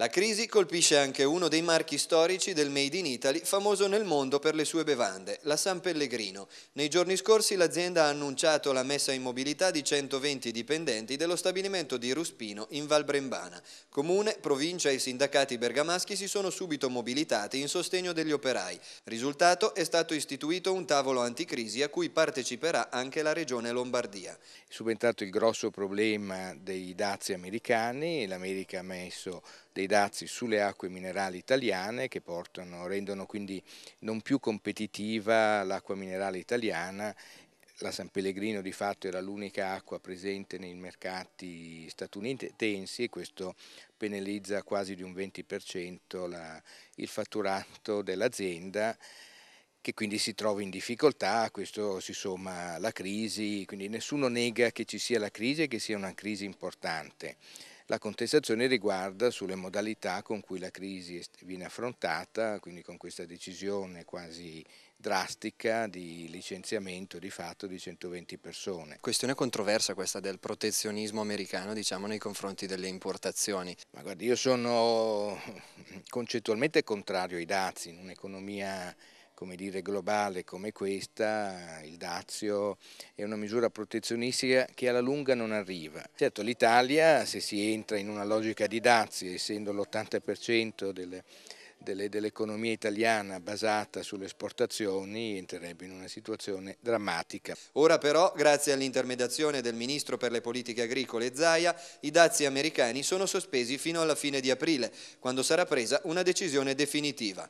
La crisi colpisce anche uno dei marchi storici del Made in Italy, famoso nel mondo per le sue bevande, la San Pellegrino. Nei giorni scorsi l'azienda ha annunciato la messa in mobilità di 120 dipendenti dello stabilimento di Ruspino in Val Brembana. Comune, provincia e sindacati bergamaschi si sono subito mobilitati in sostegno degli operai. Risultato è stato istituito un tavolo anticrisi a cui parteciperà anche la regione Lombardia. È Subentrato il grosso problema dei dazi americani, l'America ha messo dei dazi sulle acque minerali italiane che portano, rendono quindi non più competitiva l'acqua minerale italiana la San Pellegrino di fatto era l'unica acqua presente nei mercati statunitensi e questo penalizza quasi di un 20% la, il fatturato dell'azienda che quindi si trova in difficoltà, questo si somma alla crisi, quindi nessuno nega che ci sia la crisi e che sia una crisi importante. La contestazione riguarda sulle modalità con cui la crisi viene affrontata, quindi con questa decisione quasi drastica di licenziamento di fatto di 120 persone. Questione controversa questa del protezionismo americano diciamo nei confronti delle importazioni. Ma guardi io sono concettualmente contrario ai dazi in un'economia come dire, globale come questa, il dazio, è una misura protezionistica che alla lunga non arriva. Certo l'Italia, se si entra in una logica di dazi, essendo l'80% delle dell'economia italiana basata sulle esportazioni entrerebbe in una situazione drammatica. Ora però, grazie all'intermediazione del Ministro per le politiche agricole Zaia, i dazi americani sono sospesi fino alla fine di aprile, quando sarà presa una decisione definitiva.